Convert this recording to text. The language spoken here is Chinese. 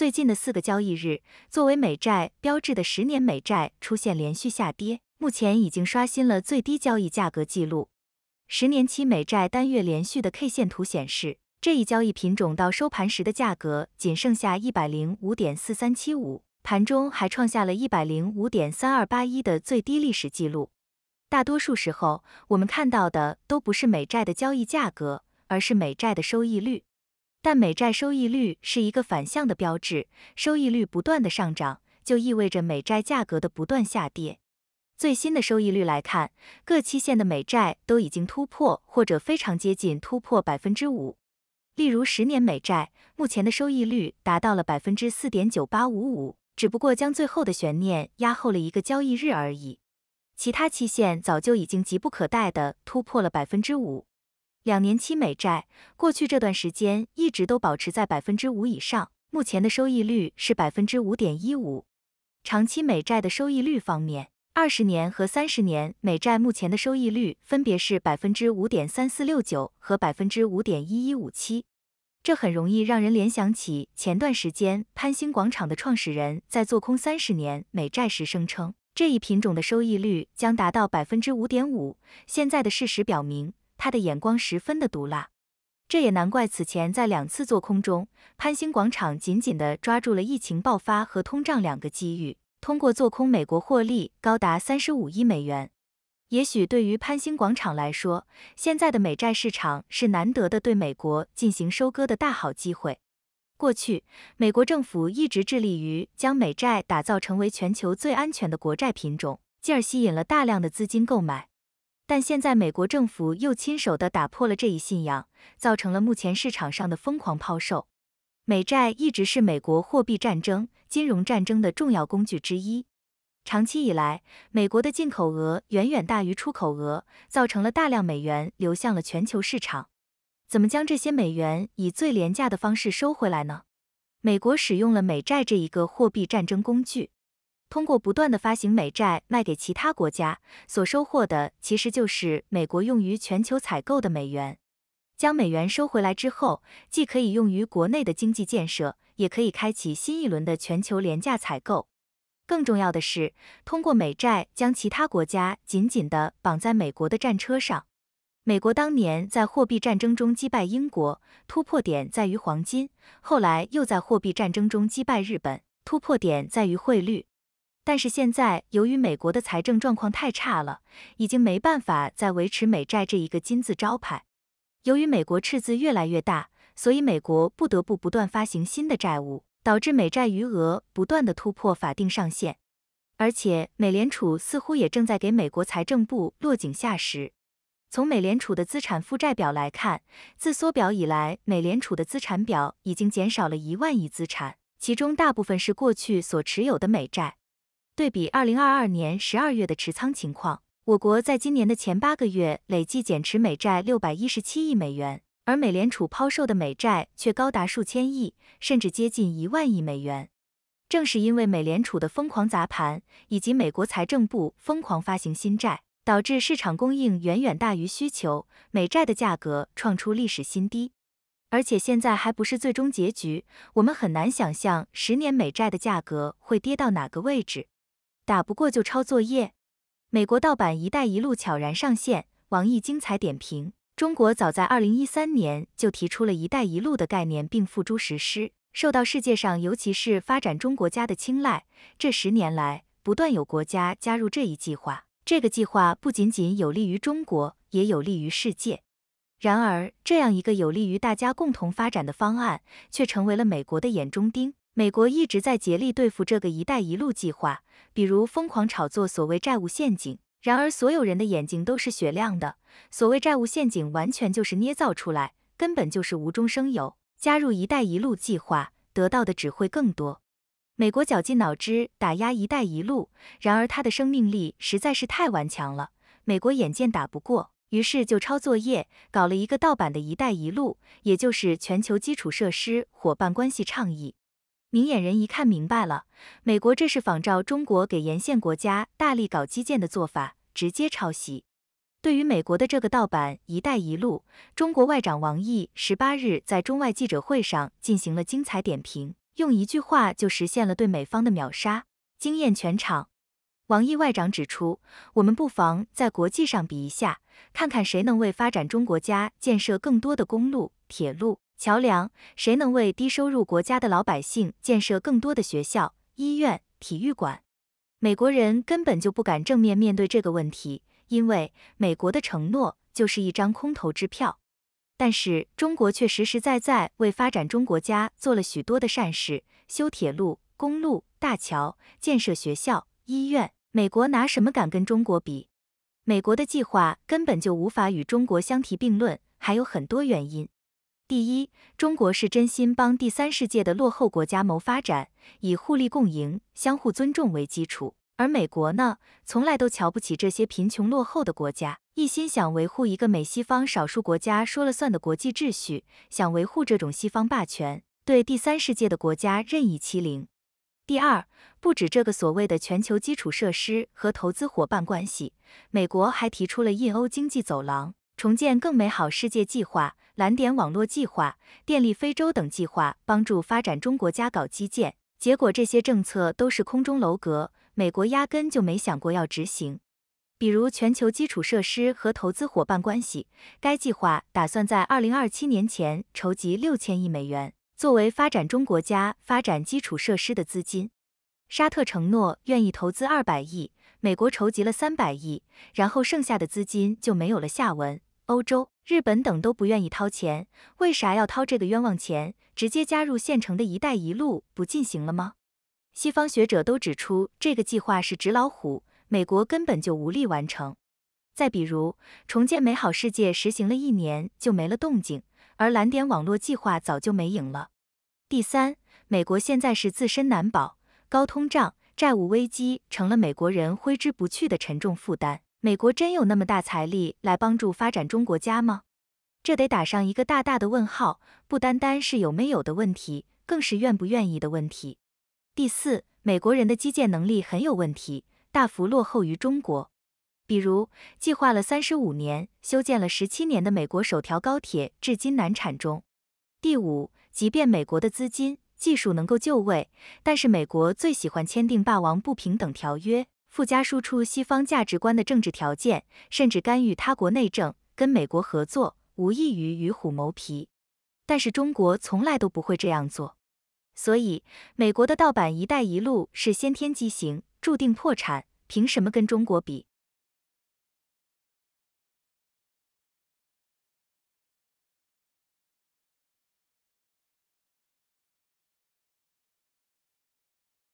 最近的四个交易日，作为美债标志的十年美债出现连续下跌，目前已经刷新了最低交易价格记录。十年期美债单月连续的 K 线图显示，这一交易品种到收盘时的价格仅剩下一百零五点四三七五，盘中还创下了一百零五点三二八一的最低历史记录。大多数时候，我们看到的都不是美债的交易价格，而是美债的收益率。但美债收益率是一个反向的标志，收益率不断的上涨，就意味着美债价格的不断下跌。最新的收益率来看，各期限的美债都已经突破或者非常接近突破百分之五。例如十年美债，目前的收益率达到了百分之四点九八五五，只不过将最后的悬念压后了一个交易日而已。其他期限早就已经急不可待的突破了百分之五。两年期美债过去这段时间一直都保持在百分之五以上，目前的收益率是百分之五点一五。长期美债的收益率方面，二十年和三十年美债目前的收益率分别是百分之五点三四六九和百分之五点一一五七，这很容易让人联想起前段时间潘兴广场的创始人在做空三十年美债时声称这一品种的收益率将达到百分之五点五。现在的事实表明。他的眼光十分的毒辣，这也难怪此前在两次做空中，潘兴广场紧紧地抓住了疫情爆发和通胀两个机遇，通过做空美国获利高达三十五亿美元。也许对于潘兴广场来说，现在的美债市场是难得的对美国进行收割的大好机会。过去，美国政府一直致力于将美债打造成为全球最安全的国债品种，进而吸引了大量的资金购买。但现在美国政府又亲手的打破了这一信仰，造成了目前市场上的疯狂抛售。美债一直是美国货币战争、金融战争的重要工具之一。长期以来，美国的进口额远远大于出口额，造成了大量美元流向了全球市场。怎么将这些美元以最廉价的方式收回来呢？美国使用了美债这一个货币战争工具。通过不断的发行美债卖给其他国家，所收获的其实就是美国用于全球采购的美元。将美元收回来之后，既可以用于国内的经济建设，也可以开启新一轮的全球廉价采购。更重要的是，通过美债将其他国家紧紧地绑在美国的战车上。美国当年在货币战争中击败英国，突破点在于黄金；后来又在货币战争中击败日本，突破点在于汇率。但是现在，由于美国的财政状况太差了，已经没办法再维持美债这一个金字招牌。由于美国赤字越来越大，所以美国不得不不断发行新的债务，导致美债余额不断的突破法定上限。而且，美联储似乎也正在给美国财政部落井下石。从美联储的资产负债表来看，自缩表以来，美联储的资产表已经减少了一万亿资产，其中大部分是过去所持有的美债。对比二零二二年十二月的持仓情况，我国在今年的前八个月累计减持美债六百一十七亿美元，而美联储抛售的美债却高达数千亿，甚至接近一万亿美元。正是因为美联储的疯狂砸盘，以及美国财政部疯狂发行新债，导致市场供应远远大于需求，美债的价格创出历史新低。而且现在还不是最终结局，我们很难想象十年美债的价格会跌到哪个位置。打不过就抄作业，美国盗版“一带一路”悄然上线。网易精彩点评：中国早在二零一三年就提出了“一带一路”的概念，并付诸实施，受到世界上尤其是发展中国家的青睐。这十年来，不断有国家加入这一计划。这个计划不仅仅有利于中国，也有利于世界。然而，这样一个有利于大家共同发展的方案，却成为了美国的眼中钉。美国一直在竭力对付这个“一带一路”计划，比如疯狂炒作所谓债务陷阱。然而，所有人的眼睛都是雪亮的，所谓债务陷阱完全就是捏造出来，根本就是无中生有。加入“一带一路”计划，得到的只会更多。美国绞尽脑汁打压“一带一路”，然而它的生命力实在是太顽强了。美国眼见打不过，于是就抄作业，搞了一个盗版的“一带一路”，也就是全球基础设施伙伴关系倡议。明眼人一看明白了，美国这是仿照中国给沿线国家大力搞基建的做法，直接抄袭。对于美国的这个盗版“一带一路”，中国外长王毅十八日在中外记者会上进行了精彩点评，用一句话就实现了对美方的秒杀，惊艳全场。王毅外长指出，我们不妨在国际上比一下，看看谁能为发展中国家建设更多的公路、铁路。桥梁，谁能为低收入国家的老百姓建设更多的学校、医院、体育馆？美国人根本就不敢正面面对这个问题，因为美国的承诺就是一张空头支票。但是中国却实实在在为发展中国家做了许多的善事，修铁路、公路、大桥，建设学校、医院。美国拿什么敢跟中国比？美国的计划根本就无法与中国相提并论，还有很多原因。第一，中国是真心帮第三世界的落后国家谋发展，以互利共赢、相互尊重为基础；而美国呢，从来都瞧不起这些贫穷落后的国家，一心想维护一个美西方少数国家说了算的国际秩序，想维护这种西方霸权，对第三世界的国家任意欺凌。第二，不止这个所谓的全球基础设施和投资伙伴关系，美国还提出了印欧经济走廊。重建更美好世界计划、蓝点网络计划、电力非洲等计划，帮助发展中国家搞基建。结果这些政策都是空中楼阁，美国压根就没想过要执行。比如全球基础设施和投资伙伴关系，该计划打算在二零二七年前筹集六千亿美元，作为发展中国家发展基础设施的资金。沙特承诺愿意投资二百亿，美国筹集了三百亿，然后剩下的资金就没有了下文。欧洲、日本等都不愿意掏钱，为啥要掏这个冤枉钱？直接加入现成的一带一路不进行了吗？西方学者都指出，这个计划是纸老虎，美国根本就无力完成。再比如，重建美好世界实行了一年就没了动静，而蓝点网络计划早就没影了。第三，美国现在是自身难保，高通胀、债务危机成了美国人挥之不去的沉重负担。美国真有那么大财力来帮助发展中国家吗？这得打上一个大大的问号。不单单是有没有的问题，更是愿不愿意的问题。第四，美国人的基建能力很有问题，大幅落后于中国。比如，计划了三十五年、修建了十七年的美国首条高铁，至今难产中。第五，即便美国的资金、技术能够就位，但是美国最喜欢签订霸王不平等条约。附加输出西方价值观的政治条件，甚至干预他国内政，跟美国合作无异于与虎谋皮。但是中国从来都不会这样做，所以美国的盗版“一带一路”是先天畸形，注定破产。凭什么跟中国比？